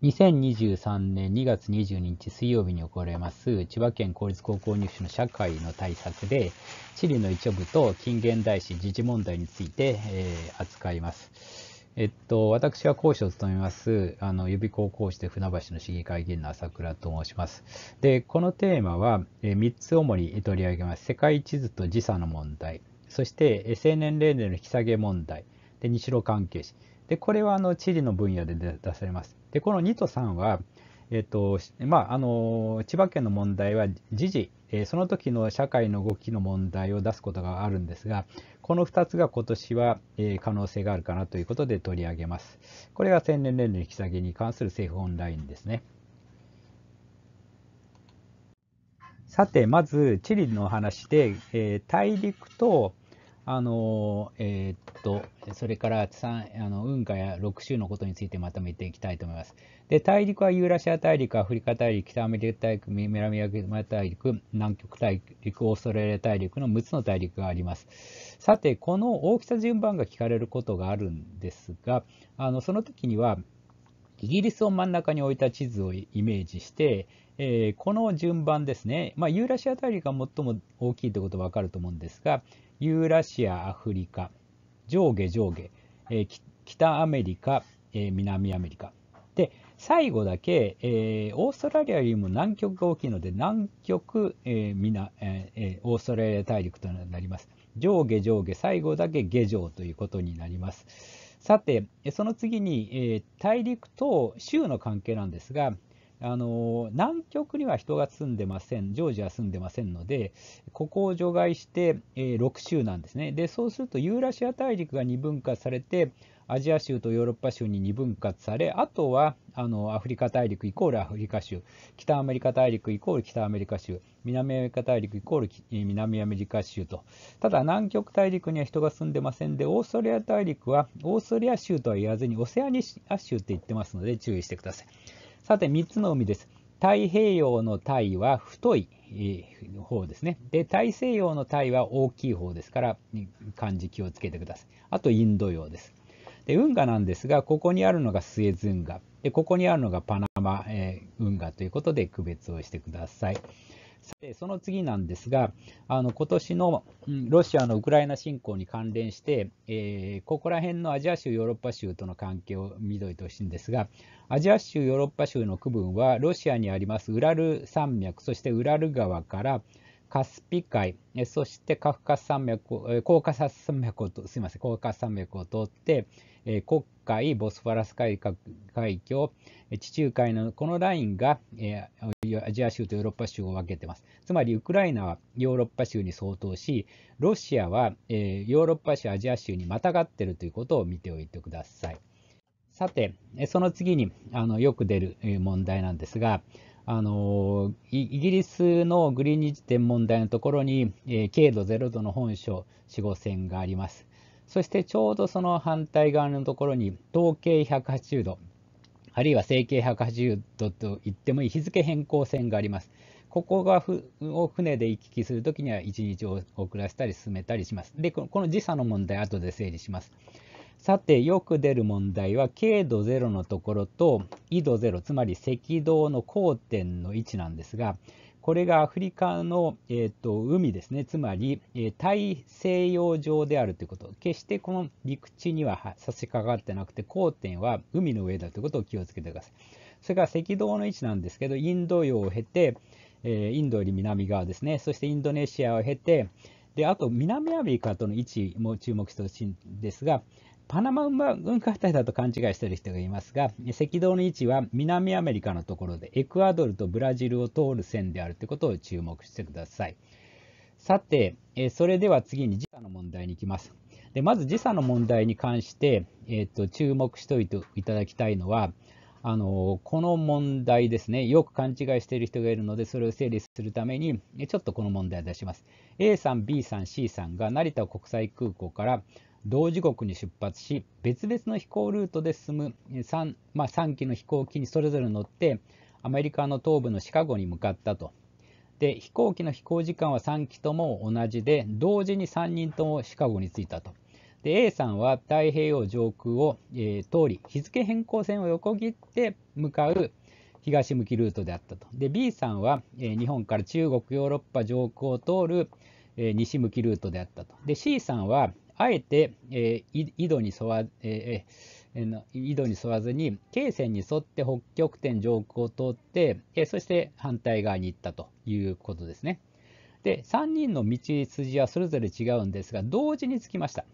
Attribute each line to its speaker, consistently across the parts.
Speaker 1: 2023年2月22日水曜日に行われます千葉県公立高校入試の社会の対策で地理の一部と近現代史時事問題について、えー、扱います。えっと、私は講師を務めます、あの、予備校講師で船橋の市議会議員の朝倉と申します。で、このテーマは、3つ主に取り上げます。世界地図と時差の問題、そして、青年例年の引き下げ問題、で、日露関係史。で、これは、あの、地理の分野で出されます。で、この2と3は、えっと、まあ、あの、千葉県の問題は時事、えその時の社会の動きの問題を出すことがあるんですが、この2つが今年は、え可能性があるかなということで取り上げます。これが千年年齢引き下げに関する政府オンラインですね。さて、まず地理の話で、え大陸と、あの、えー、っと、それから3あの運河や6州のことについてまとめていきたいと思います。で、大陸はユーラシア大陸、アフリカ大陸、北アメリカ大陸、南アメリカ大陸、南極大陸、オーストラリア大陸の6つの大陸があります。さて、この大きさ順番が聞かれることがあるんですが、あのその時には、イギリスを真ん中に置いた地図をイメージして、えー、この順番ですね、まあ、ユーラシア大陸が最も大きいということは分かると思うんですが、ユーラシア、アフリカ、上下上下、えー、北アメリカ、えー、南アメリカ。で、最後だけ、えー、オーストラリアよりも南極が大きいので、南極、えー皆えー、オーストラリア大陸となります。上下上下、最後だけ下上ということになります。さて、その次に、えー、大陸と州の関係なんですが、あの南極には人が住んでません、ジョージア住んでませんので、ここを除外して、えー、6州なんですねで。そうするとユーラシア大陸が2分化されて、アジア州とヨーロッパ州に2分割されあとはあのアフリカ大陸イコールアフリカ州北アメリカ大陸イコール北アメリカ州南アメリカ大陸イコール南アメリカ州とただ南極大陸には人が住んでませんでオーストリア大陸はオーストリア州とは言わずにオセアニア州って言ってますので注意してくださいさて3つの海です太平洋のタイは太い方ですね。で、大西洋のタイは大きい方ですから、漢字気をつけてください。あと、インド洋です。で運河なんですがここにあるのがスエズ運河でここにあるのがパナマ、え運河ということで区別をしてください。さてその次なんですが、あの今年のロシアのウクライナ侵攻に関連して、えー、ここら辺のアジア州、ヨーロッパ州との関係を見といてほしいんですが、アジア州、ヨーロッパ州の区分は、ロシアにありますウラル山脈、そしてウラル川からカスピ海、そしてカフカ山脈、コーカサス山脈を、すみません、コーカ山脈を通って、黒海、ボスファラス海海峡、地中海のこのラインがアジア州とヨーロッパ州を分けています。つまりウクライナはヨーロッパ州に相当し、ロシアはヨーロッパ州、アジア州にまたがっているということを見ておいてください。さて、その次にあのよく出る問題なんですが、あのイギリスのグリーンニジ天文台のところに、えー、経度0度の本書4号線があります。そしてちょうどその反対側のところに統計180度、あるいは整形180度と言ってもいい日付変更線があります。ここがふを船で行き来するときには1日を遅らせたり進めたりします。で、この時差の問題、後で整理します。さてよく出る問題は経度0のところと緯度0つまり赤道の交点の位置なんですがこれがアフリカの、えーと、海ですねつまり、えー、大西洋上であるということ決してこの陸地には差し掛かってなくて交点は海の上だということを気をつけてくださいそれから赤道の位置なんですけどインド洋を経て、えー、インドより南側ですねそしてインドネシアを経てであと南アメリカとの位置も注目してほしいんですがパナマ運河帯だと勘違いしている人がいますが、赤道の位置は南アメリカのところで、エクアドルとブラジルを通る線であるということを注目してください。さて、それでは次に時差の問題に行きます。でまず時差の問題に関して、えーと注目しておいていただきたいのは、あのこの問題ですね、よく勘違いしている人がいるので、それを整理するために、ちょっとこの問題を出します。A さん、B さん、C さんが成田国際空港から同時刻に出発し別々の飛行ルートで進む 3,、まあ、3機の飛行機にそれぞれ乗ってアメリカの東部のシカゴに向かったと。で飛行機の飛行時間は3機とも同じで同時に3人ともシカゴに着いたと。で A さんは太平洋上空を、えー、通り日付変更線を横切って向かう東向きルートであったと。で B さんは、えー、日本から中国ヨーロッパ上空を通る、えー、西向きルートであったと。で C さんはあえて、えー、井戸に沿わ、えー、井戸に沿わずに、京線に沿って北極点上空を通って、えー、そして反対側に行ったということですね。で、3人の道筋はそれぞれ違うんですが、同時に着きました。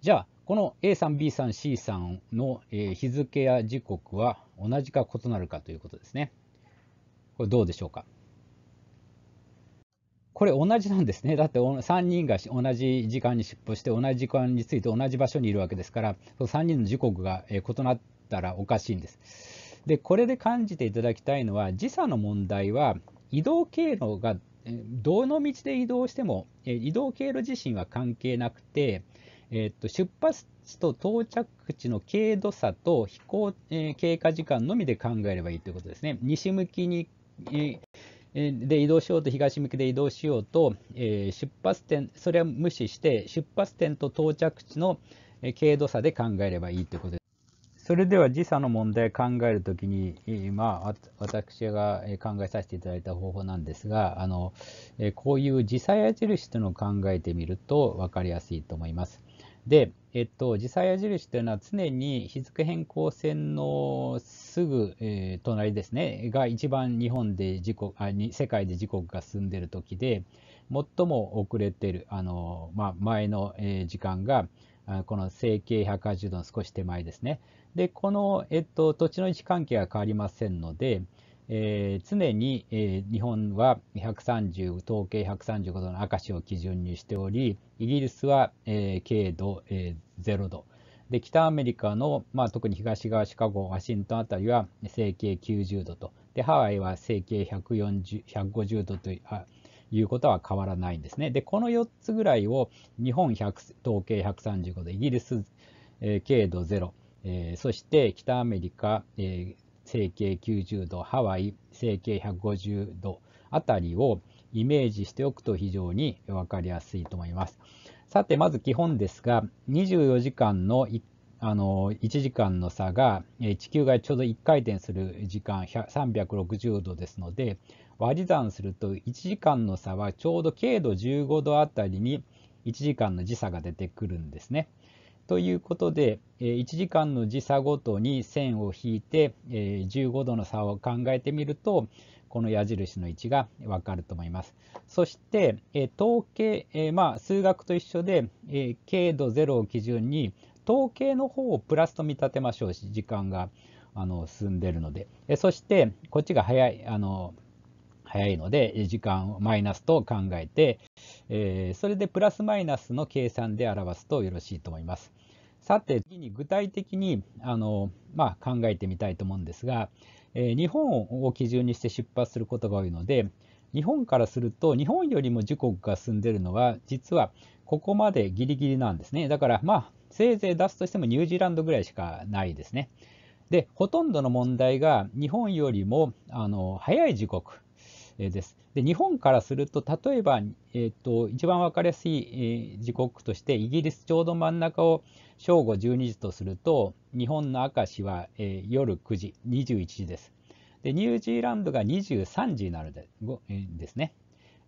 Speaker 1: じゃあ、この A さん、B さん、C さんの日付や時刻は同じか異なるかということですね。これどうでしょうか。これ同じなんですね。だって3人が同じ時間に出歩して、同じ時間について同じ場所にいるわけですから、3人の時刻が異なったらおかしいんです。で、これで感じていただきたいのは、時差の問題は、移動経路がどの道で移動しても、移動経路自身は関係なくて、えっと出発地と到着地の経度差と飛行、経過時間のみで考えればいいということですね。西向きに、えで移動しようと東向きで移動しようと、え出発点それは無視して出発点と到着地の軽度差で考えればいいということです。それでは時差の問題を考えるときに、まあ、私が考えさせていただいた方法なんですがあのこういう時差矢印というのを考えてみると分かりやすいと思います。で、えっと、実際矢印というのは常に日付変更線のすぐ、えー、隣ですね、が一番日本で時刻あに世界で時刻が進んでいる時で、最も遅れている、あのまあ、前の、え時間が、この整形180度の少し手前ですね。で、この、えっと、土地の位置関係は変わりませんので、えー、常に、えー、日本は130統計135度の赤字を基準にしておりイギリスは、えー、軽度、えー、0度で北アメリカの、まあ、特に東側シカゴワシントンあたりは整形90度とでハワイは整形150度ということは変わらないんですねでこの4つぐらいを日本100統計135度イギリス、えー、軽度0、えー、そして北アメリカ、えー、整形90度、ハワイ、整形150度あたりをイメージしておくと非常に分かりやすいと思います。さて、まず基本ですが、24時間のあの1時間の差が地球がちょうど1回転する時間360度ですので割り算すると1時間の差はちょうど経度15度あたりに1時間の時差が出てくるんですね。ということで、1時間の時差ごとに線を引いて、15度の差を考えてみると、この矢印の位置がわかると思います。そして、統計、まあ、数学と一緒で、経度0を基準に、統計の方をプラスと見立てましょうし、時間があの進んでるので。そして、こっちが早い、あの、早いので、時間をマイナスと考えて、えー、それでプラスマイナスの計算で表すとよろしいと思います。さて、次に具体的にあの、まあ、考えてみたいと思うんですが、え日本を基準にして出発することが多いので、日本からすると、日本よりも時刻が進んでるのは、実はここまでギリギリなんですね。だから、まあ、せいぜい出すとしてもニュージーランドぐらいしかないですね。で、ほとんどの問題が日本よりもあの早い時刻、です。で日本からすると例えば、えーと、一番分かりやすい、え時刻としてイギリスちょうど真ん中を正午12時とすると日本の明石は、えー、夜9時21時です。でニュージーランドが23時になるで、えですね。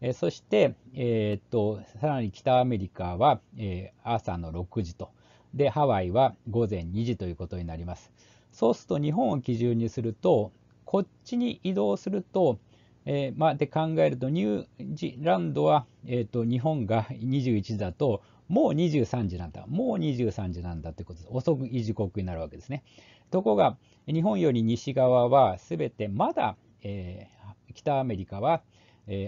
Speaker 1: えそして、えーと、とさらに北アメリカは、え朝の6時とでハワイは午前2時ということになります。そうすると日本を基準にするとこっちに移動するとえー、まあ、で考えるとニュージーランドは、えーと、日本が21時だともう23時なんだもう23時なんだということです遅い時刻になるわけですねところが日本より西側はすべてまだ、えー、北アメリカは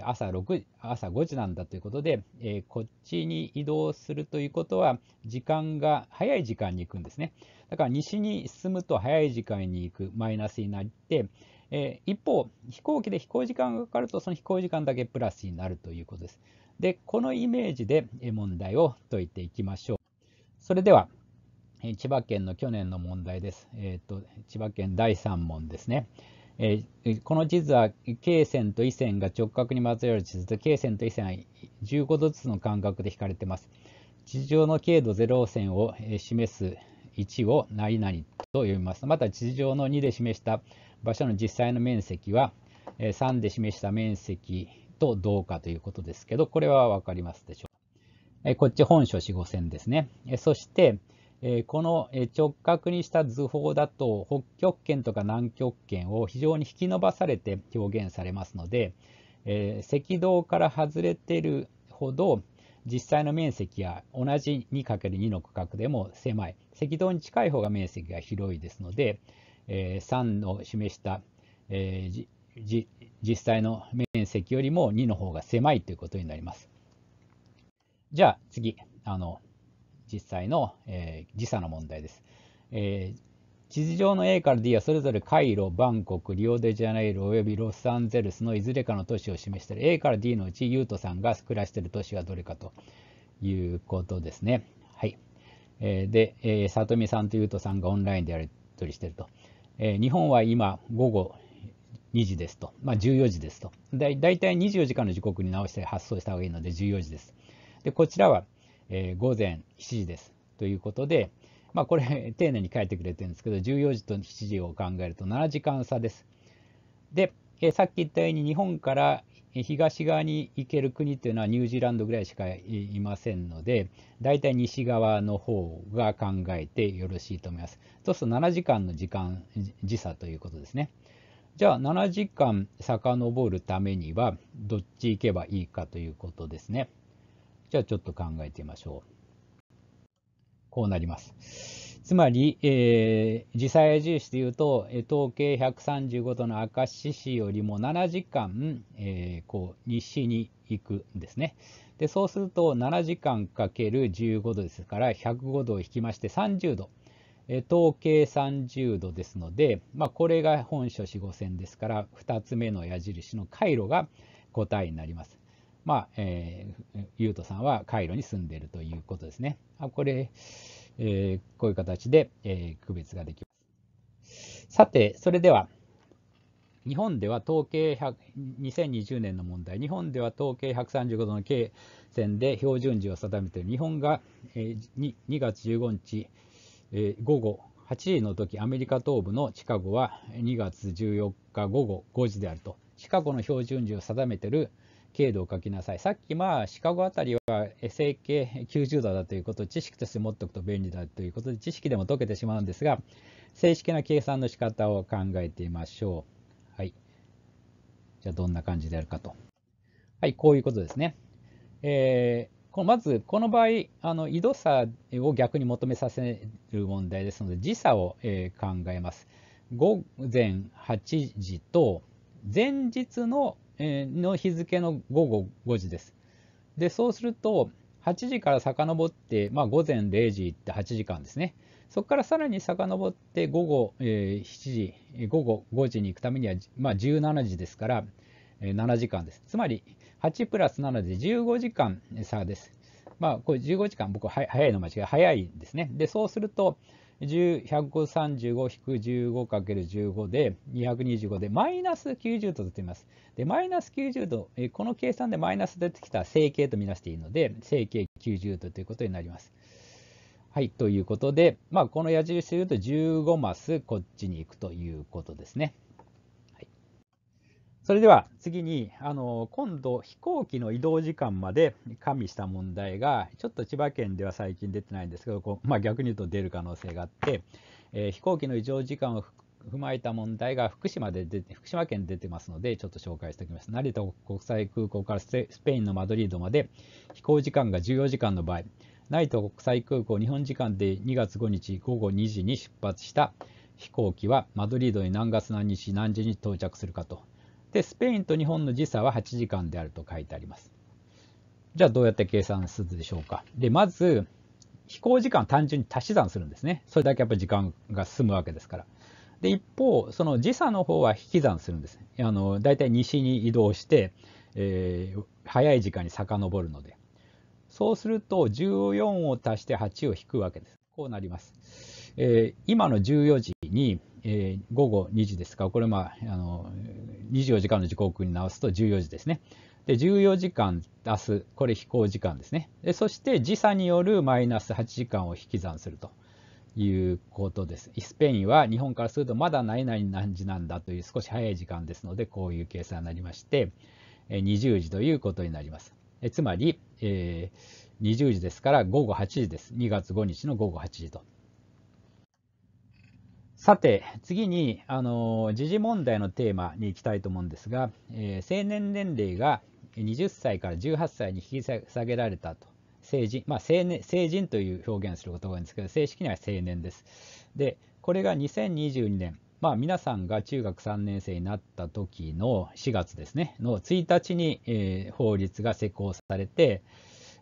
Speaker 1: 朝 ,6 朝5時なんだということで、えー、こっちに移動するということは時間が早い時間に行くんですねだから西に進むと早い時間に行くマイナスになってえー、一方、飛行機で飛行時間がかかると、その飛行時間だけプラスになるということです。で、このイメージで問題を解いていきましょう。それでは、えー、千葉県の去年の問題です。えーと、千葉県第3問ですね。えー、この地図は、経線と緯線が直角にまつわる地図で、経線と緯線は15度ずつの間隔で引かれています。地上の経度0線を示す1を何々と呼びます。また地上の2で示した場所の実際の面積は3で示した面積と同化ということですけど、これは分かりますでしょうこっち本書四五線ですね。そして、この直角にした図法だと北極圏とか南極圏を非常に引き伸ばされて表現されますので、赤道から外れてるほど実際の面積は同じ 2×2 の区画でも狭い赤道に近い方が面積が広いですので、えー、3を示した、えー、実際の面積よりも2の方が狭いということになります。じゃあ次、あの実際の、えー、時差の問題です、えー、地図上の A から D はそれぞれカイロ、バンコク、リオデジャネイロおよびロサンゼルスのいずれかの都市を示している A から D のうちユートさんが暮らしている都市はどれかということですね。はい。えで、え里見さんと優斗さんがオンラインでやり取りしてると、え日本は今午後2時ですと、まあ、14時ですとだい体24時間の時刻に直して発送した方がいいので14時ですでこちらは、え午前7時ですということで、まあ、これ丁寧に書いてくれてるんですけど14時と7時を考えると7時間差ですで、えさっき言ったように日本から、東側に行ける国っていうのはニュージーランドぐらいしかいませんので大体西側の方が考えてよろしいと思います。そうすると7時間の時間時差ということですね。じゃあ7時間遡るためにはどっち行けばいいかということですね。じゃあちょっと考えてみましょう。こうなります。つまり、えー、時差矢印でいうと、統計135度の明石市よりも7時間、えー、こう西に行くんですね。でそうすると7時間かける15度ですから105度を引きまして30度。えー、統計30度ですので、まあ、これが本書四五線ですから2つ目の矢印の回路が答えになります。まあ、えー、ゆうとさんは回路に住んでいるということですね。あこれえー、こういう形で、えー、区別ができます。さて、それでは、日本では統計2020年の問題、日本では統計135度の経線で標準時を定めている日本が、えー、2月15日、えー、午後8時の時、アメリカ東部のチカゴは2月14日午後5時であると、シカゴの標準時を定めている経度を書きなさい。さっきまあシカゴあたりは整形90度だということを知識として持っておくと便利だということで知識でも解けてしまうんですが正式な計算の仕方を考えてみましょう。はい。じゃあどんな感じであるかと。はい、こういうことですね。えーこのまずこの場合あの緯度差を逆に求めさせる問題ですので時差を、え考えます。午前8時と前日のの日付の午後5時です。で、そうすると、8時から遡って、まあ、午前0時って8時間ですね。そこからさらに遡って午後、えー、7時、午後5時に行くためには、まあ、17時ですから、えー、7時間です。つまり、8プラス7で15時間差です。まあ、これ15時間、僕は早いの間違い、早いですね。で、そうすると、135-15×15 で225でマイナス90度と出ています。で、マイナス90度、この計算でマイナス出てきた整形とみなしていいので、整形90度ということになります。はい、ということで、まあ、この矢印で言うと15マスこっちに行くということですね。それでは次に、あの今度飛行機の移動時間まで加味した問題が、ちょっと千葉県では最近出てないんですけど、こうまあ、逆に言うと出る可能性があって、えー、飛行機の移動時間を踏まえた問題が福島で出て福島県で出てますので、ちょっと紹介しておきます。成田国際空港からスペインのマドリードまで飛行時間が14時間の場合、成田国際空港日本時間で2月5日午後2時に出発した飛行機はマドリードに何月何日何時に到着するかと。でスペインと日本の時差は8時間であると書いてあります。じゃあどうやって計算するでしょうか。で、まず飛行時間単純に足し算するんですね。それだけやっぱり時間が進むわけですから。で、一方、その時差の方は引き算するんですあのだいたい西に移動して、えー、早い時間に遡るので。そうすると14を足して8を引くわけです。こうなります。えー、今の14時にえー、午後2時ですか、これ、まあ、あの24時間の時刻に直すと14時ですね。で14時間足す、これ飛行時間ですね。でそして時差によるマイナス8時間を引き算するということです。スペインは日本からするとまだ何々何時なんだという少し早い時間ですので、こういう計算になりまして、20時ということになります。つまり、えー、20時ですから午後8時です。2月5日の午後8時と。さて、次に、あの時事問題のテーマに行きたいと思うんですが、えー、成年年齢が20歳から18歳に引き下げられたと。成人、まあ、成年成人という表現することが多いんですけど、正式には成年です。で、これが2022年、まあ、皆さんが中学3年生になった時の4月ですね、の1日に、えー、法律が施行されて、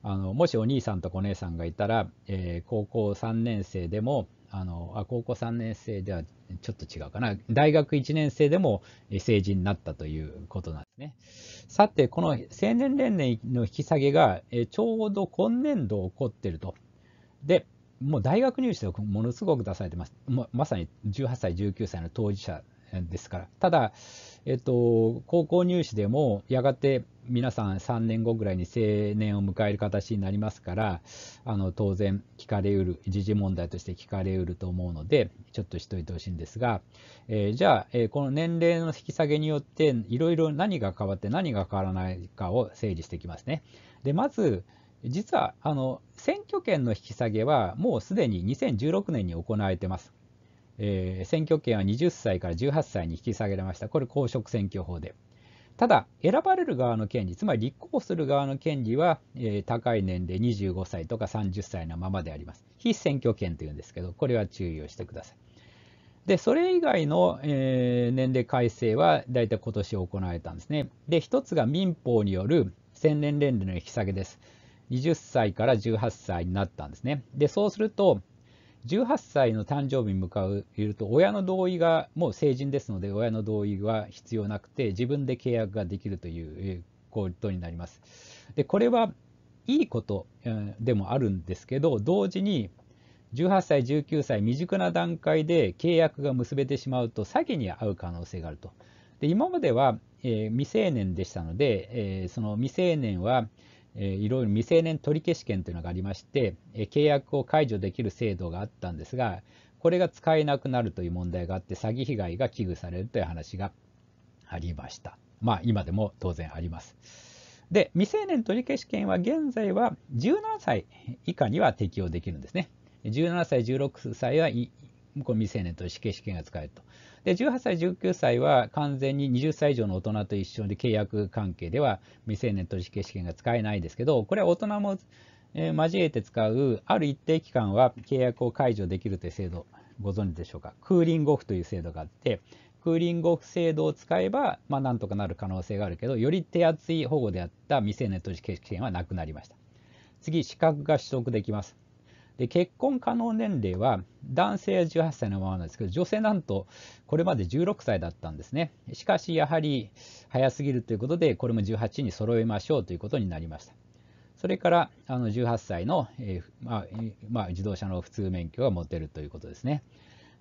Speaker 1: あのもしお兄さんとお姉さんがいたら、えー、高校3年生でも、あのあ高校3年生ではちょっと違うかな大学1年生でも成人になったということなんですねさてこの成年年齢の引き下げがちょうど今年度起こってるとでもう大学入試でものすごく出されてますまさに18歳19歳の当事者ですからただえっと、高校入試でもやがて皆さん3年後ぐらいに成年を迎える形になりますからあの当然聞かれうる時事問題として聞かれうると思うのでちょっとしといてほしいんですが、えー、じゃあ、えー、この年齢の引き下げによっていろいろ何が変わって何が変わらないかを整理していきますね。でまず実はあの選挙権の引き下げはもうすでに2016年に行われてます。えー、選挙権は20歳から18歳に引き下げられました。これ公職選挙法で。ただ、選ばれる側の権利、つまり立候補する側の権利は、えー、高い年齢25歳とか30歳のままであります。非選挙権というんですけど、これは注意をしてください。で、それ以外の、えー、年齢改正は大体今年行われたんですね。で、一つが民法による千年年齢の引き下げです。20歳から18歳になったんですね。で、そうすると、18歳の誕生日に向かういると親の同意がもう成人ですので親の同意は必要なくて自分で契約ができるということになります。でこれはいいことでもあるんですけど同時に18歳19歳未熟な段階で契約が結べてしまうと詐欺に遭う可能性があると。で今までは、えー、未成年でしたので、えー、その未成年はえー、いろいろ未成年取消権というのがありまして、え契約を解除できる制度があったんですが、これが使えなくなるという問題があって、詐欺被害が危惧されるという話がありました。まあ、今でも当然あります。で、未成年取消権は現在は17歳以下には適用できるんですね。17歳、16歳はこう未成年と死刑試験が使えると。で、18歳、19歳は完全に20歳以上の大人と一緒で契約関係では未成年取引試験が使えないですけど、これは大人も、え交えて使う、ある一定期間は契約を解除できるという制度、ご存知でしょうか。クーリングオフという制度があって、クーリングオフ制度を使えば、まあ、なんとかなる可能性があるけど、より手厚い保護であった未成年取引試験はなくなりました。次、資格が取得できます。で結婚可能年齢は男性は18歳のままなんですけど女性なんとこれまで16歳だったんですねしかしやはり早すぎるということでこれも18に揃えましょうということになりましたそれからあの18歳の、えー、まあまあ、自動車の普通免許が持てるということですね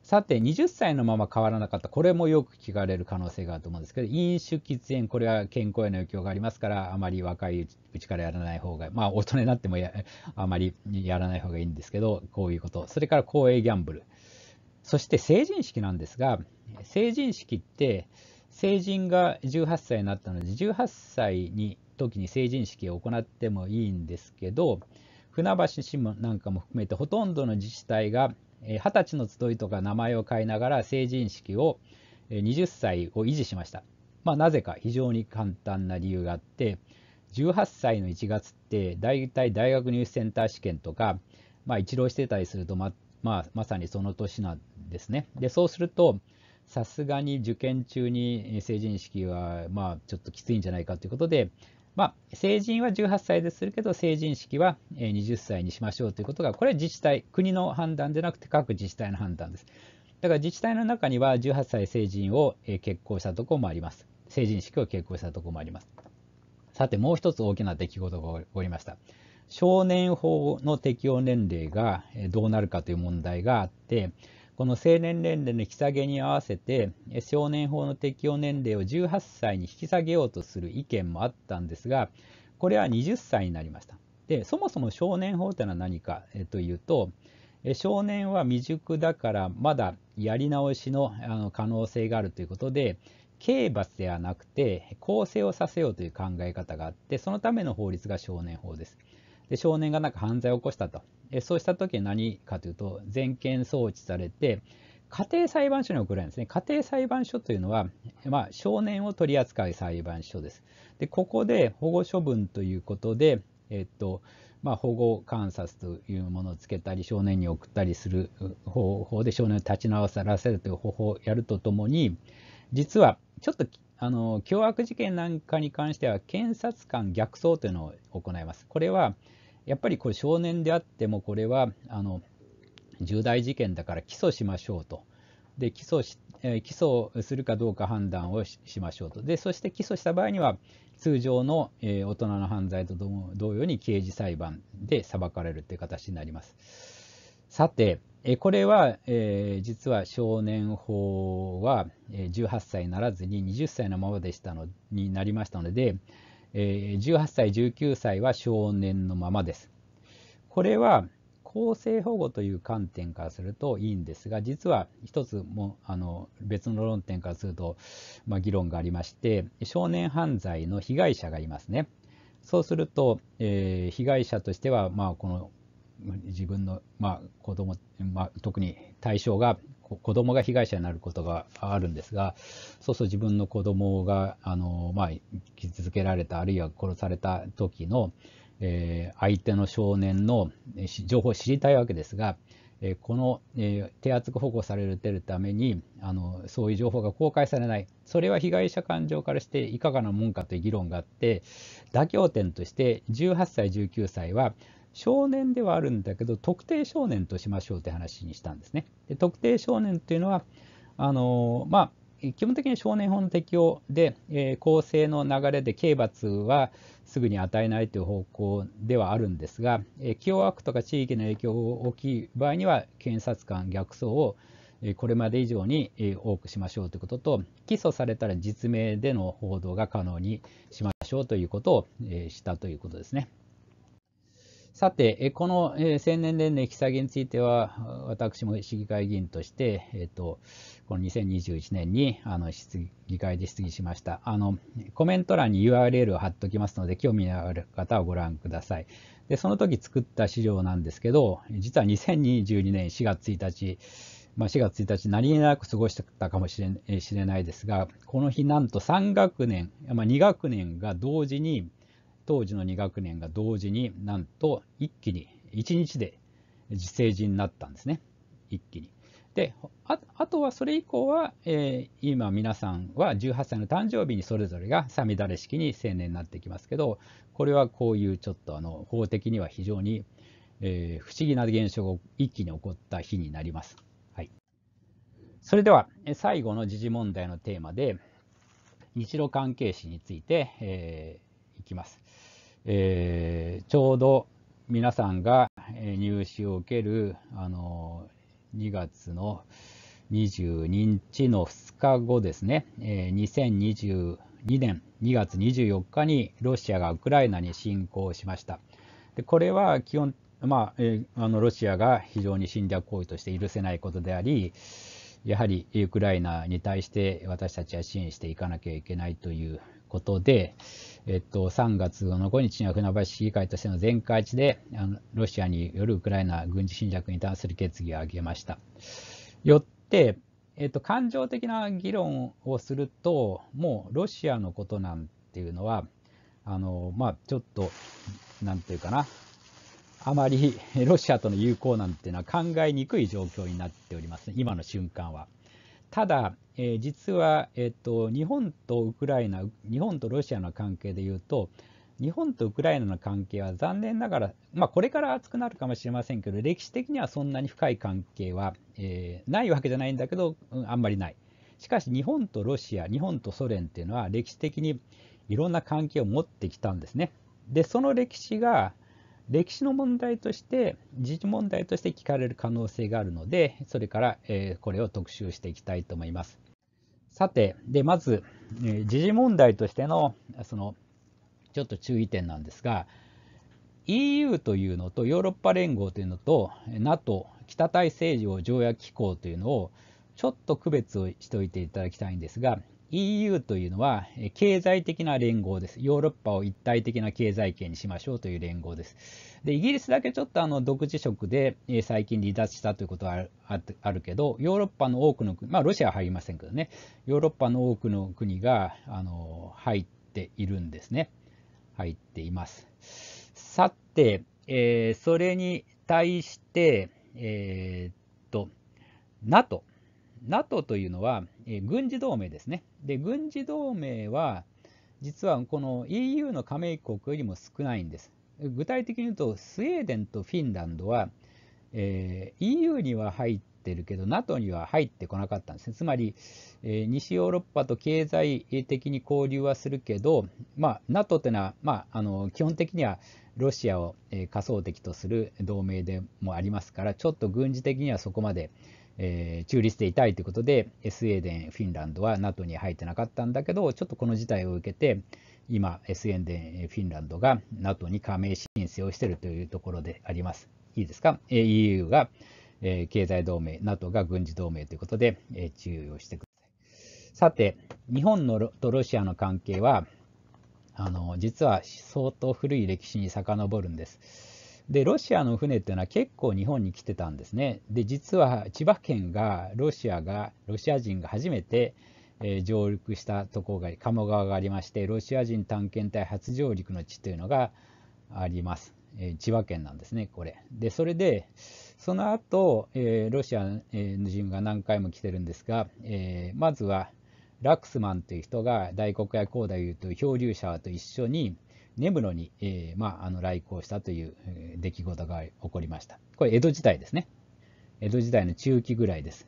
Speaker 1: さて、20歳のまま変わらなかった、これもよく聞かれる可能性があると思うんですけど、飲酒、喫煙、これは健康への影響がありますから、あまり若いうちからやらない方が、まあ、大人になってもあまりやらない方がいいんですけど、こういうこと、それから公営ギャンブル、そして成人式なんですが、成人式って、成人が18歳になったので、18歳に時に成人式を行ってもいいんですけど、船橋市なんかも含めて、ほとんどの自治体が二十歳の集いとか名前を変えながら成人式を20歳を維持しました。まあ、なぜか非常に簡単な理由があって18歳の1月って大体大学入試センター試験とか、まあ、一浪してたりするとままあ、まさにその年なんですね。でそうするとさすがに受験中に成人式はまあちょっときついんじゃないかということでまあ、成人は18歳でするけど、成人式は20歳にしましょうということが、これは自治体、国の判断でなくて各自治体の判断です。だから自治体の中には18歳成人を結婚したところもあります。成人式を結婚したところもあります。さて、もう一つ大きな出来事が起こりました。少年法の適用年齢がどうなるかという問題があって、この成年年齢の引き下げに合わせて少年法の適用年齢を18歳に引き下げようとする意見もあったんですがこれは20歳になりました。でそもそも少年法というのは何かというと少年は未熟だからまだやり直しの可能性があるということで刑罰ではなくて更生をさせようという考え方があってそのための法律が少年法です。で少年がなんか犯罪を起こしたとえそうした時に何かというと全権送致されて家庭裁判所に送られるんですね家庭裁判所というのは、まあ、少年を取り扱う裁判所ですでここで保護処分ということで、えっとまあ、保護観察というものをつけたり少年に送ったりする方法で少年を立ち直らせるという方法をやるとともに実はちょっとあの凶悪事件なんかに関しては検察官逆送というのを行います。これはやっぱりこれ少年であってもこれはあの重大事件だから起訴しましょうと。で起訴し起訴するかどうか判断をしましょうとでそして起訴した場合には通常の、え大人の犯罪と同様に刑事裁判で裁かれるという形になりますさてえこれは、えー、実は少年法は18歳ならずに20歳のままでしたのになりましたので、え18歳19歳は少年のままです。これは公正保護という観点からするといいんですが実は一つもあの別の論点からすると、まあ、議論がありまして少年犯罪の被害者がいますね。そうすると、えー、被害者としては、まあ、この自分の、まあ、子供、まあ、特に対象が子供が被害者になることがあるんですがそうすると自分の子供があのまあ、傷つけられたあるいは殺された時の、えー、相手の少年の情報を知りたいわけですが、えー、この、えー、手厚く保護されてるためにあのそういう情報が公開されないそれは被害者感情からしていかがなもんかという議論があって妥協点として18歳19歳は少年ではあるんだけど、特定少年としましょうって話にしたんですね。で特定少年というのは、あのまあ、基本的に少年法の適用で、えー、構の流れで刑罰はすぐに与えないという方向ではあるんですが、えー、凶悪とか地域の影響を大きい場合には、検察官逆走をこれまで以上に多くしましょうということと、起訴されたら実名での報道が可能にしましょうということをしたということですね。さて、この青年年齢引き下げについては、私も市議会議員として、えと、この2021年にあの質議会で質疑しました。あのコメント欄に URL を貼っておきますので、興味のある方はご覧ください。で、その時作った資料なんですけど、実は2022年4月1日、まあ、4月1日、何気なく過ごしてたかもしれないですが、この日、なんと3学年、まあ、2学年が同時に、当時の2学年が同時になんと一気に1日で成人になったんですね一気に。であとはそれ以降は、えー、今皆さんは18歳の誕生日にそれぞれがさみだれ式に成年になってきますけどこれはこういうちょっとあの法的には非常に、えー、不思議な現象が一気に起こった日になります。はい、それでは最後の時事問題のテーマで日露関係史について、えー、いきます。えー、ちょうど皆さんが入試を受けるあの2月の22日の2日後ですね、え2022年2月24日にロシアがウクライナに侵攻しました。でこれは基本、まあえあのロシアが非常に侵略行為として許せないことであり、やはりウクライナに対して私たちは支援していかなきゃいけないということで、えっと、3月の5日には船橋市議会としての全会一致であのロシアによるウクライナ軍事侵略に対する決議を挙げました。よって、えっと、感情的な議論をするともうロシアのことなんていうのはあの、まあ、ちょっとなんていうかなあまりロシアとの友好なんていうのは考えにくい状況になっております、ね、今の瞬間は。ただ、えー、実は、えーと、日本とウクライナ日本とロシアの関係でいうと日本とウクライナの関係は残念ながら、まあ、これから熱くなるかもしれませんけど歴史的にはそんなに深い関係は、えー、ないわけじゃないんだけど、うん、あんまりない。しかし日本とロシア日本とソ連っていうのは歴史的にいろんな関係を持ってきたんですね。でその歴史が歴史の問題として時事問題として聞かれる可能性があるのでそれから、えこれを特集していきたいと思います。さてでまず、え時事問題としてのそのちょっと注意点なんですが EU というのとヨーロッパ連合というのと NATO 北大西洋条約機構というのをちょっと区別をしておいていただきたいんですが EU というのは経済的な連合です。ヨーロッパを一体的な経済圏にしましょうという連合です。でイギリスだけちょっとあの独自色で最近離脱したということはあるけど、ヨーロッパの多くの国、まあ、ロシアは入りませんけどね、ヨーロッパの多くの国があの入っているんですね。入っています。さて、えー、それに対して、えー、っと、NATO。NATO というのは、え軍事同盟ですね。で、軍事同盟は、実はこの EU の加盟国よりも少ないんです。具体的に言うと、スウェーデンとフィンランドは、えー、EU には入ってるけど、NATO には入ってこなかったんですね。つまり、えー、西ヨーロッパと経済的に交流はするけど、まあ、NATO というのは、まあ、あの基本的にはロシアを、えー、仮想敵とする同盟でもありますから、ちょっと軍事的にはそこまで、えー、中立でいたいということで、スウェーデン、フィンランドは NATO に入ってなかったんだけど、ちょっとこの事態を受けて、今、スウェーデン、フィンランドが NATO に加盟申請をしているというところであります。いいですか ?EU が、えー、経済同盟、NATO が軍事同盟ということで、えー、注意をしてください。さて、日本のとロシアの関係は、あの実は相当古い歴史に遡るんです。でロシアの船っていうのは結構日本に来てたんですね。で実は千葉県がロシアがロシア人が初めて、えー、上陸したところが鴨川がありましてロシア人探検隊初上陸の地というのがあります。えー、千葉県なんですねこれ。でそれでその後、えー、ロシアの人が何回も来てるんですが、えまずはラクスマンという人が大黒屋光太夫という漂流者と一緒に根室に、えー、まあ、あの来航したという出来事が起こりました。これ江戸時代ですね。江戸時代の中期ぐらいです。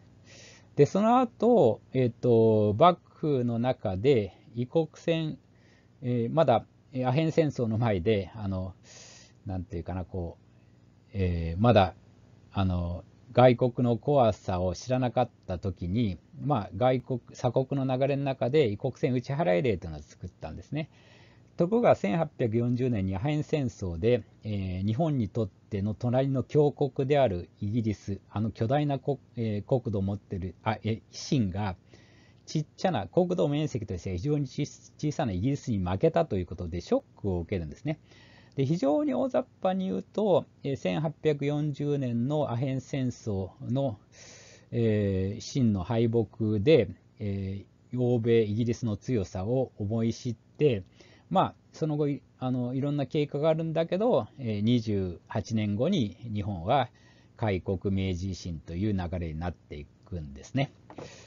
Speaker 1: で、その後、えっ、ー、と、幕府の中で異国船、えー、まだアヘン戦争の前で、あの、なんていうかな、こう、えー、まだ、あの、外国の怖さを知らなかった時に、まあ、外国、鎖国の流れの中で異国船打ち払い令というのを作ったんですね。ところが1840年にアヘン戦争で、えー、日本にとっての隣の強国であるイギリスあの巨大な国,、えー、国土を持っているあ、維新がちっちゃな国土面積としては非常に小さなイギリスに負けたということでショックを受けるんですね。で非常に大雑把に言うと、1840年のアヘン戦争の、えー、の敗北で、えー、欧米イギリスの強さを思い知って、まあその後いあのいろんな経過があるんだけど、えー、28年後に日本は開国明治維新という流れになっていくんですね。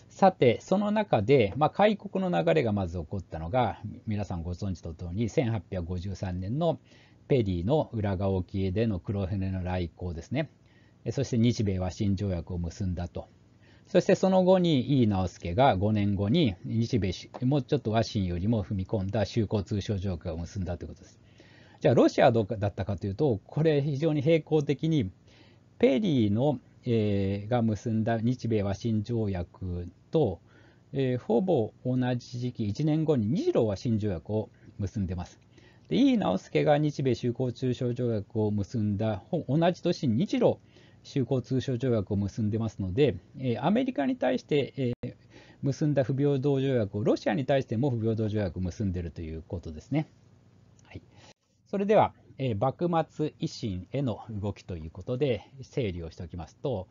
Speaker 1: さてその中で、まあ、開国の流れがまず起こったのが皆さんご存知の通り1853年のペリーの浦賀沖での黒船の来航ですねそして日米和親条約を結んだとそしてその後に井伊直弼が5年後に日米もうちょっと和親よりも踏み込んだ修好通商条約を結んだということです。じゃあロシアはどうだったかというとこれ非常に並行的にペリーの、えー、が結んだ日米和親条約と、えー、ほぼ同じ時期1年後に日露和親条約を結んでます。で井伊直弼が日米修好通商条約を結んだ同じ年に日露就航通商条約を結んでますので、えアメリカに対して、え結んだ不平等条約をロシアに対しても不平等条約を結んでいるということですね。はい、それでは、え幕末維新への動きということで整理をしておきますと、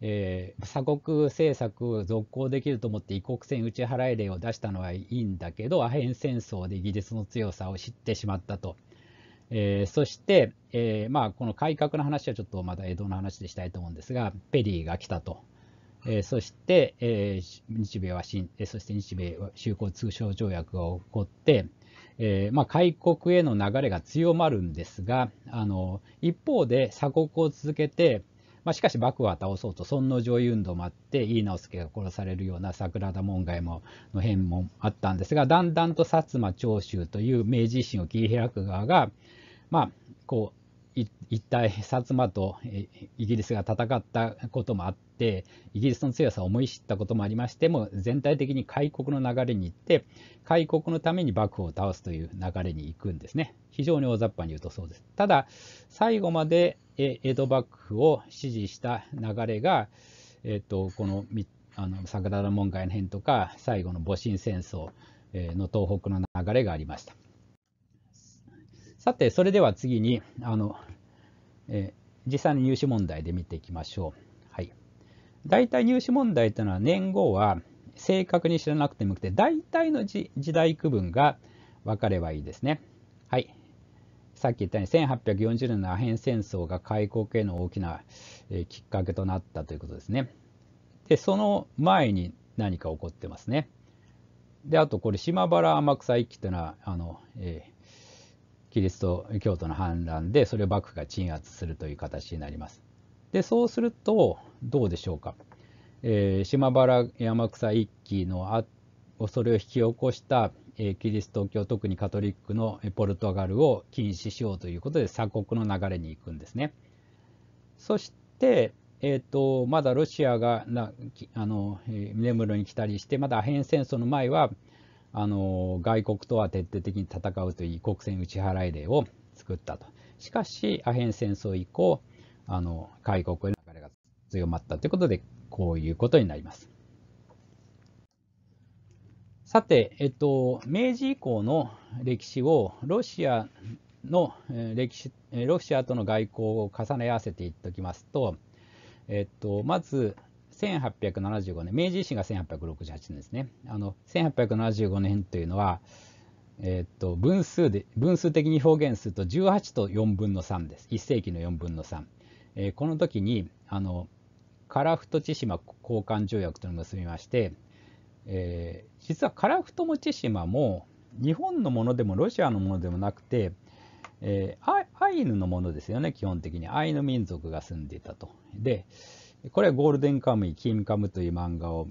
Speaker 1: えー、鎖国政策を続行できると思って異国船打ち払い令を出したのはいいんだけどアヘン戦争でイギリスの強さを知ってしまったとえー、そして、えーまあ、この改革の話はちょっとまた江戸の話でしたいと思うんですが、ペリーが来たと、えー、そして、えー、日米は新、そして日米修好通商条約が起こって、えーまあ、開国への流れが強まるんですが、あの一方で鎖国を続けて、まあ、しかし幕府は倒そうと尊王攘夷運動もあって井伊直弼が殺されるような桜田門外もの変もあったんですがだんだんと薩摩長州という明治維新を切り開く側がまあこう一体薩摩とイギリスが戦ったこともあってイギリスの強さを思い知ったこともありましても全体的に開国の流れに行って開国のために幕府を倒すという流れに行くんですね非常に大雑把に言うとそうですただ最後まで江戸幕府を支持した流れが、えー、とこのあの桜田門外の変とか最後の戊辰戦争の東北の流れがありました。さてそれでは次にあの、えー、実際の入試問題で見ていきましょう。はい、大体入試問題というのは年号は正確に知らなくてもよくて大体の時代区分が分かればいいですね。はい、さっき言ったように1840年のアヘン戦争が開国への大きな、えきっかけとなったということですね。でその前に何か起こってますね。であとこれ島原天草一揆というのはあの、えー、キリスト教徒の反乱でそれを幕府が鎮圧するという形になります。でそうするとどうでしょうか。えー、島原天草一揆のあそれを引き起こしたキリスト教特にカトリックのポルトガルを禁止しようということで鎖国の流れに行くんですね。そして、えーと、まだロシアがなあの根室に来たりしてまだアヘン戦争の前はあの外国とは徹底的に戦うという異国船打ち払い令を作ったと。しかしアヘン戦争以降あの外国への流れが強まったということでこういうことになります。さて、えっと、明治以降の歴史をロシアの歴史、ロシアとの外交を重ね合わせていっておきますと、えっと、まず1875年、明治維新が1868年ですね。あの1875年というのは、えっと、分数で分数的に表現すると18と4分の3です。1世紀の4分の3。えー、この時にあのカラフト千島交換条約というの結びまして、えー、実は樺太千島も日本のものでもロシアのものでもなくて、えー、アイヌのものですよね基本的にアイヌ民族が住んでいたと。でこれは「ゴールデンカムイ」「キンカム」という漫画を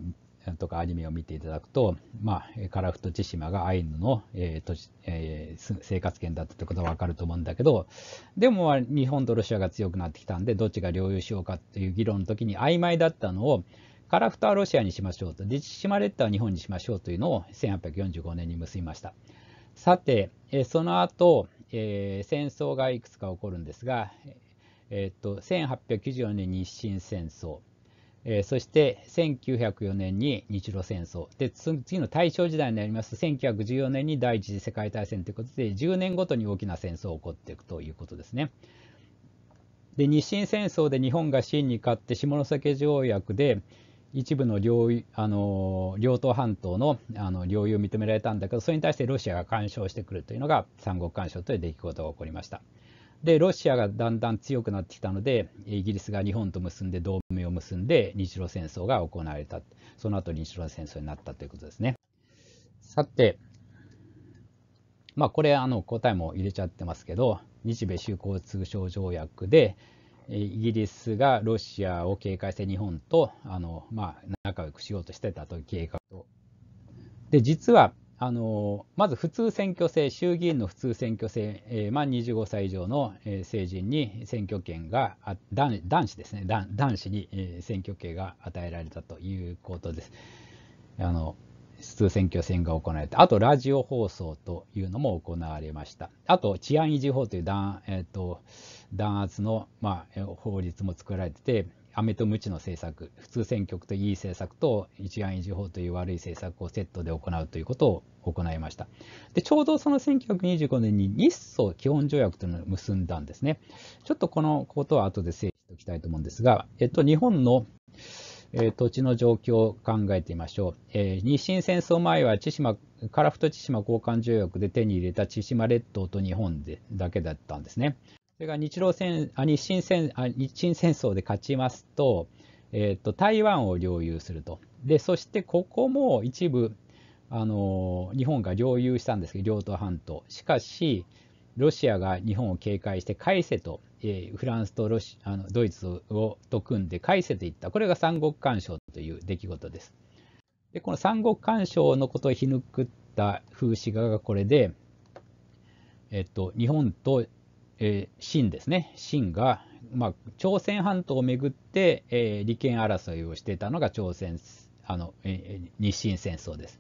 Speaker 1: とかアニメを見ていただくと、まあ、樺太千島がアイヌの、えー市えー、生活圏だったってことは分かると思うんだけどでも日本とロシアが強くなってきたんでどっちが領有しようかっていう議論の時に曖昧だったのをカラフトはロシアにしましょうと、でシマレッタは日本にしましょうというのを1845年に結びました。さて、えその後、えー、戦争がいくつか起こるんですが、えー、っと1894年に日清戦争、えー、そして1904年に日露戦争で次の大正時代になりますと、1914年に第一次世界大戦ということで10年ごとに大きな戦争が起こっていくということですね。で日清戦争で日本が清に勝って下関条約で一部の領あの領土半島のあの領有を認められたんだけどそれに対してロシアが干渉してくるというのが三国干渉という出来事が起こりました。でロシアがだんだん強くなってきたのでイギリスが日本と結んで同盟を結んで日露戦争が行われたその後日露戦争になったということですね。さてまあこれあの答えも入れちゃってますけど日米修好通商条約でイギリスがロシアを警戒して日本とあの、まあ、仲良くしようとしてたという計画と。で実はあのまず普通選挙制衆議院の普通選挙制、えー、満25歳以上の、成人に選挙権が男子ですね男子に、選挙権が与えられたということです。あの普通選挙戦が行われて、あとラジオ放送というのも行われました。あと治安維持法という、えーと弾圧の、まあ、法律も作られてて、アメとムチの政策、普通選挙区といい政策と一案維持法という悪い政策をセットで行うということを行いました。でちょうどその1925年に日ソ基本条約というのを結んだんですね。ちょっとこのことは後で整理しておきたいと思うんですが、えっと、日本の、えー、土地の状況を考えてみましょう。えー、日清戦争前は千島樺太千島交換条約で手に入れた千島列島と日本でだけだったんですね。それが日露戦あ日清戦あ日清戦争で勝ちますと,、えーと、台湾を領有するとでそしてここも一部あの日本が領有したんですけど領土半島しかしロシアが日本を警戒して返せと、えー、フランスとロシあのドイツをと組んで返せといったこれが三国干渉という出来事です。でこの三国干渉のことを皮肉った風刺画がこれで、えっと、日本とえー、秦ですね秦が、まあ、朝鮮半島をめぐって、えー、利権争いをしていたのが朝鮮あの、えー、日清戦争です。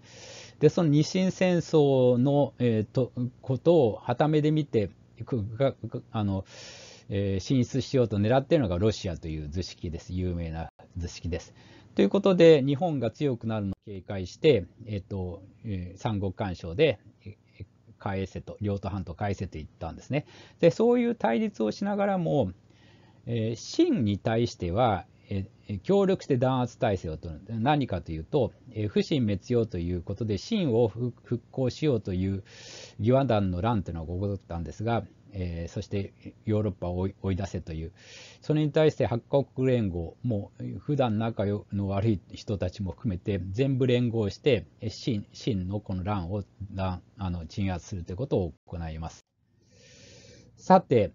Speaker 1: でその日清戦争の、えー、とことをはためで見て進出しようと狙っているのがロシアという図式です有名な図式です。ということで日本が強くなるのを警戒して、えーとえー、三国干渉で返せと、両都半島返せと言ったんですね。で、そういう対立をしながらも、えー、真に対しては、えー、協力して弾圧体制を取る。何かというと、えー、不信滅用ということで、真を復興しようという義和団の乱というのが起こったんですが、えー、そしてヨーロッパを追い出せという、それに対して八国連合、もう普段仲の悪い人たちも含めて、全部連合して、真のこの乱を乱あの鎮圧するということを行います。さて、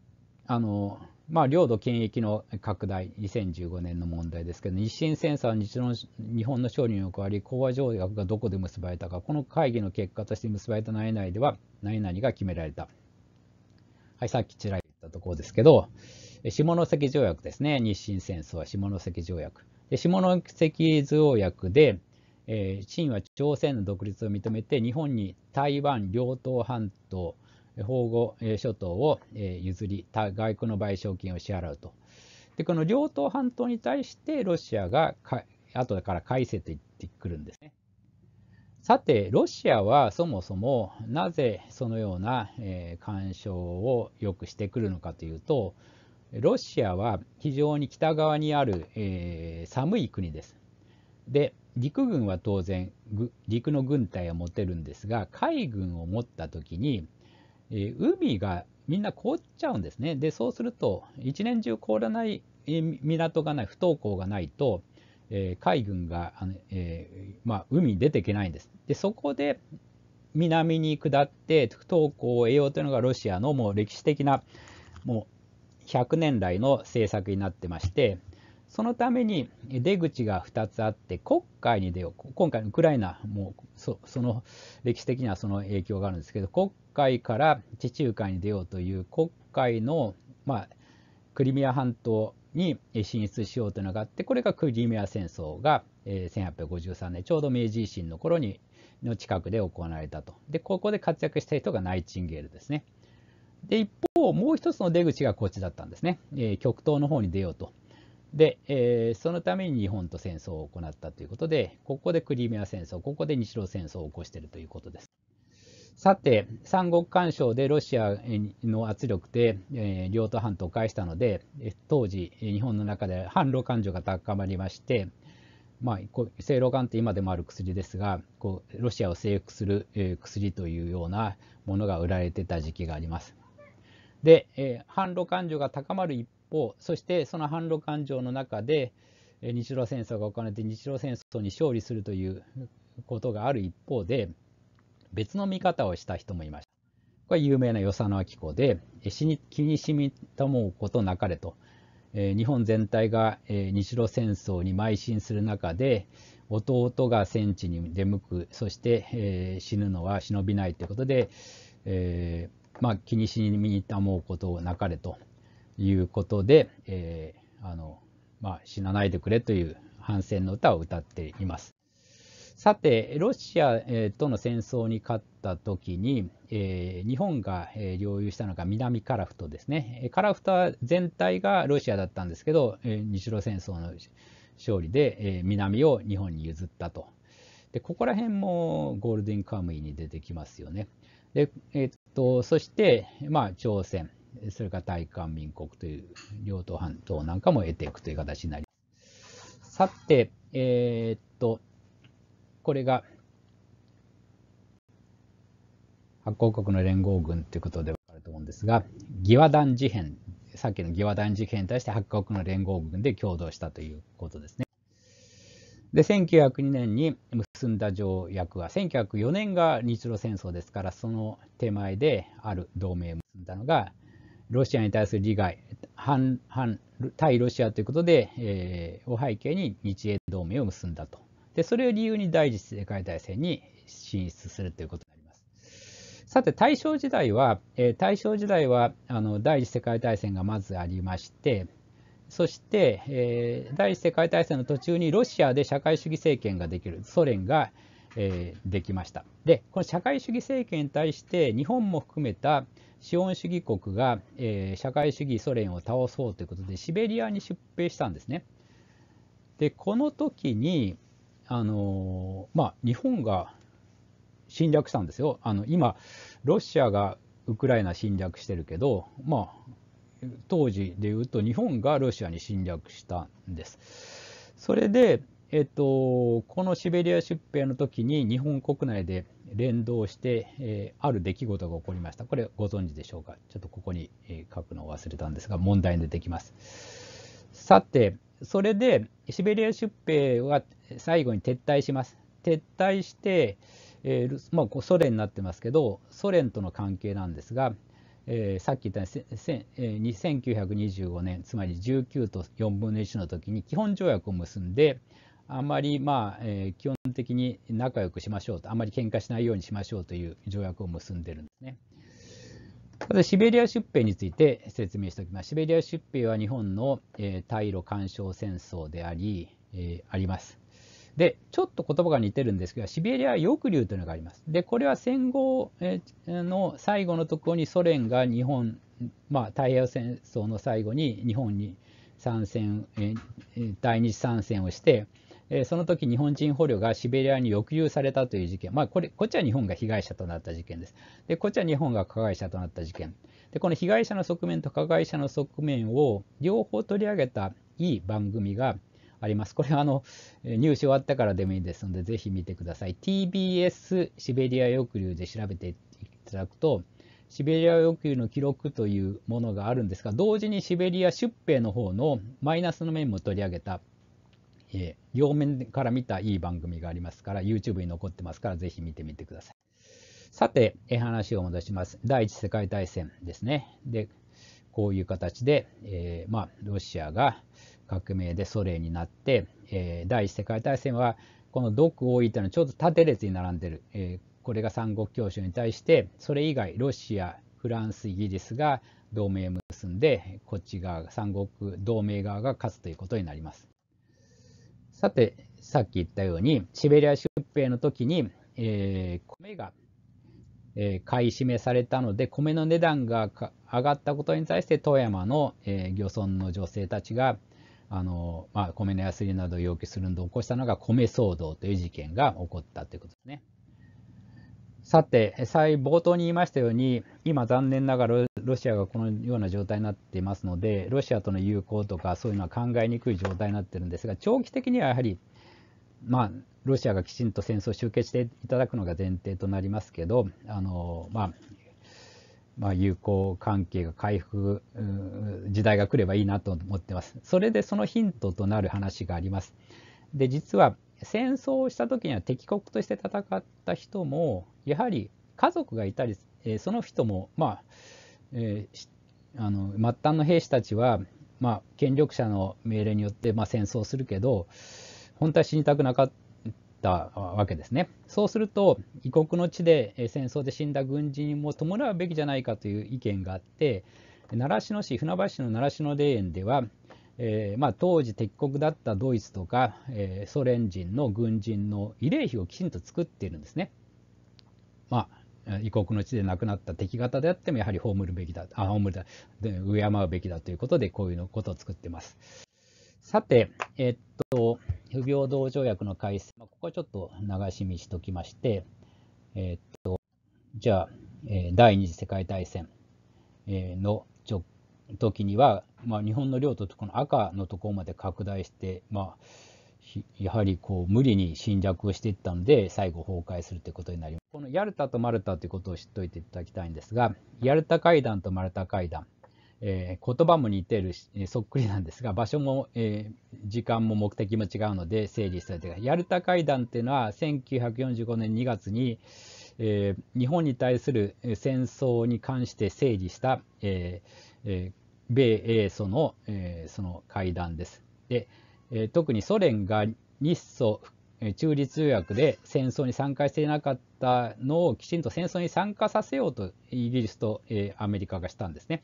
Speaker 1: あのまあ、領土権益の拡大、2015年の問題ですけど、日清戦争は日の日本の勝利に加わり、講和条約がどこで結ばれたか、この会議の結果として結ばれた内々では、何々が決められた。はい、さっきちら言ったところですけど、下関条約ですね、日清戦争は下関条約。で下関条約で、えー、清は朝鮮の独立を認めて、日本に台湾、両東半島、保護、え諸島を、え譲り、外国の賠償金を支払うと。で、この両東半島に対してロシアがか後から返せと言ってくるんですね。さて、ロシアはそもそもなぜそのような、え干渉をよくしてくるのかというと、ロシアは非常に北側にある、え寒い国です。で、陸軍は当然、陸の軍隊は持てるんですが、海軍を持った時に、え海がみんな凍っちゃうんですね。で、そうすると、一年中凍らない港がない、不登校がないと、えー、海軍が、えーまあ、海に出ていけないんです。でそこで南に下って東港を得ようというのがロシアのもう歴史的なもう100年来の政策になってましてそのために出口が2つあって黒海に出よう今回のウクライナもそその歴史的にはその影響があるんですけど黒海から地中海に出ようという黒海の、まあ、クリミア半島に進出しようというのがあってこれがクリミア戦争が1853年ちょうど明治維新の頃にの近くで行われたとでここで活躍した人がナイチンゲールですねで一方もう一つの出口がこっちだったんですね、え極東の方に出ようとで、えそのために日本と戦争を行ったということでここでクリミア戦争ここで日露戦争を起こしているということですさて、三国干渉でロシアの圧力で、えー、領土半島を返したので、当時、日本の中で反ロ感情が高まりまして、まあ、正露丸って今でもある薬ですがこうロシアを征服する、えー、薬というようなものが売られてた時期があります。で、えー、反ロ感情が高まる一方そしてその反ロ感情の中で、え日露戦争が行われて日露戦争に勝利するということがある一方で別の見方をした人もいました。これ有名な与謝野明子で、死に気にしみたもうことなかれと、えー、日本全体が、えー、日露戦争に邁進する中で、弟が戦地に出向く、そして、えー、死ぬのは忍びないということで、えまあ、気にしみたもうことなかれということで、えあのまあ、死なないでくれという反戦の歌を歌っています。さて、ロシアとの戦争に勝った時に、日本が領有したのが南カラフトですね。カラフト全体がロシアだったんですけど、日露戦争の勝利で、南を日本に譲ったと。で、ここら辺もゴールデンカムイに出てきますよね。で、えっと、そして、まあ、朝鮮、それから大韓民国という両党半島なんかも得ていくという形になります。さて、えー、っと、これが八行国の連合軍ということでわかると思うんですが、義和団事変、さっきの義和団事変に対して八国の連合軍で共同したということですね。で、1902年に結んだ条約は、1904年が日露戦争ですから、その手前である同盟を結んだのが、ロシアに対する利害、反反対ロシアということで、えー、を背景に日英同盟を結んだとで、それを理由に第一次世界大戦に進出するということになります。さて、大正時代は、えー、大正時代はあの第一次世界大戦がまずありまして、そして、えー、第一次世界大戦の途中にロシアで社会主義政権ができるソ連が、えー、できました。で、この社会主義政権に対して日本も含めた資本主義国が、えー、社会主義ソ連を倒そうということでシベリアに出兵したんですね。で、この時に、あのまあ、日本が侵略したんですよあの今、ロシアがウクライナ侵略してるけど、まあ、当時でいうと日本がロシアに侵略したんです。それで、えっと、このシベリア出兵の時に日本国内で連動して、えー、ある出来事が起こりました。これご存知でしょうかちょっとここに書くのを忘れたんですが問題に出てきます。さて、それでシベリア出兵は最後に撤退します。撤退して、えーまあ、ソ連になってますけど、ソ連との関係なんですが、えー、さっき言ったように、1925年、つまり19と4分の1の時に基本条約を結んで、あまり、まあえー、基本的に仲良くしましょうと、あまり喧嘩しないようにしましょうという条約を結んでるんですね。まずシベリア出兵について説明しておきます。シベリア出兵は日本の、えー、対干渉戦争であり、えー、あります。で、ちょっと言葉が似てるんですけど、シベリア抑留というのがあります。で、これは戦後の最後のところにソ連が日本、まあ、太平洋戦争の最後に日本に参戦、第二次参戦をして、えー、その時日本人捕虜がシベリアに抑留されたという事件、まあ、これこっちは日本が被害者となった事件です。でこっちは日本が加害者となった事件。でこの被害者の側面と加害者の側面を両方取り上げたいい番組があります。これはあの入試終わったからでもいいですので、ぜひ見てください。TBS シベリア抑留で調べていただくと、シベリア欲求の記録というものがあるんですが、同時にシベリア出兵の方のマイナスの面も取り上げたえー、両面から見たいい番組がありますから、YouTube に残ってますから、ぜひ見てみてください。さて、え話を戻します。第一次世界大戦ですね。で、こういう形で、えー、まあ、ロシアが革命でソ連になって、えー、第一次世界大戦は、この独多いというのはちょうど縦列に並んでる。えこれが三国協商に対して、それ以外、ロシア、フランス、イギリスが同盟を結んで、こっち側、三国同盟側が勝つということになります。さて、さっき言ったように、シベリア出兵の時に、えー、米が、えー、買い占めされたので、米の値段が上がったことに対して、富山の、えー、漁村の女性たちが、あのまあ、米の安売りなどを要求するのを起こしたのが米騒動という事件が起こったということですね。さて、再冒頭に言いましたように、今、残念ながらロシアがこのような状態になっていますので、ロシアとの友好とか、そういうのは考えにくい状態になってるんですが、長期的にはやはり、まあ、ロシアがきちんと戦争を終結していただくのが前提となりますけど、あのまあ、まあ、友好関係が回復時代が来ればいいなと思ってます。それでそのヒントとなる話があります。で実は戦争をした時には敵国として戦った人もやはり家族がいたり、えその人も、まあえー、あの末端の兵士たちは、まあ、権力者の命令によって、まあ、戦争するけど本当は死にたくなかったわけですね。そうすると異国の地で戦争で死んだ軍人も弔うべきじゃないかという意見があって習志野市船橋市の習志野霊園ではえー、まあ、当時敵国だったドイツとか、えー、ソ連人の軍人の慰霊碑をきちんと作っているんですね。まあ、異国の地で亡くなった敵方であってもやはり葬るべきだ、あ葬るだ敬うべきだということでこういうのことを作ってます。さて、えっと、不平等条約の改正、ここはちょっと流し見しときまして、えっと、じゃあ、第二次世界大戦の直時には、まあ、日本の領土とこの赤のところまで拡大して、まあ、やはりこう無理に侵略をしていったので最後崩壊するということになりますこのヤルタとマルタということを知っておいていただきたいんですがヤルタ会談とマルタ会談、えー、言葉も似てるし、そっくりなんですが場所も、えー、時間も目的も違うので整理してといてヤルタ会談っていうのは1945年2月に、えー、日本に対する戦争に関して整理した、えーえー、米英ソの,、えー、その会談です。で、えー、特にソ連が日ソ中立条約で戦争に参加していなかったのをきちんと戦争に参加させようとイギリスと、えー、アメリカがしたんですね。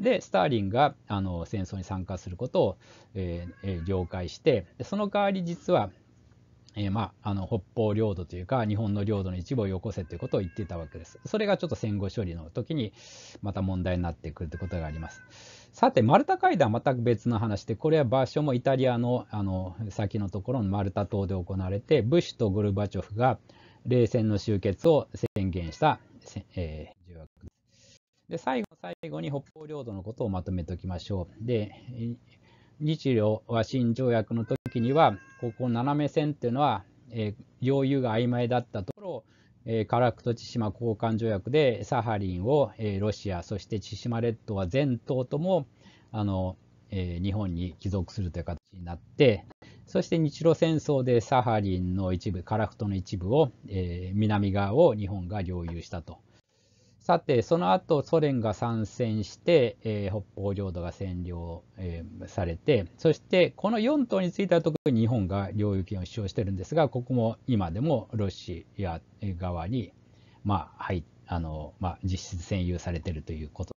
Speaker 1: でスターリンがあの戦争に参加することを、えー、了解してその代わり実はえー、まあ、あの北方領土というか日本の領土の一部をよこせということを言っていたわけです。それがちょっと戦後処理の時にまた問題になってくるということがあります。さて、マルタ会談は全く別の話で、これは場所もイタリアのあの先のところのマルタ島で行われて、ブッシュとゴルバチョフが冷戦の終結を宣言した、えー、で最後最後に北方領土のことをまとめておきましょう。で日露和親条約の時にはここ斜め線っていうのは、えー、領有が曖昧だったところを、えー、樺太千島交換条約でサハリンを、えー、ロシアそして千島列島は全島ともあの、えー、日本に帰属するという形になってそして日露戦争でサハリンの一部樺太の一部を、えー、南側を日本が領有したと。さて、その後ソ連が参戦して、えー、北方領土が占領、えー、されて、そしてこの4島については特に日本が領有権を主張してるんですが、ここも今でもロシア側に、まあはいあのまあ、実質占有されてるということ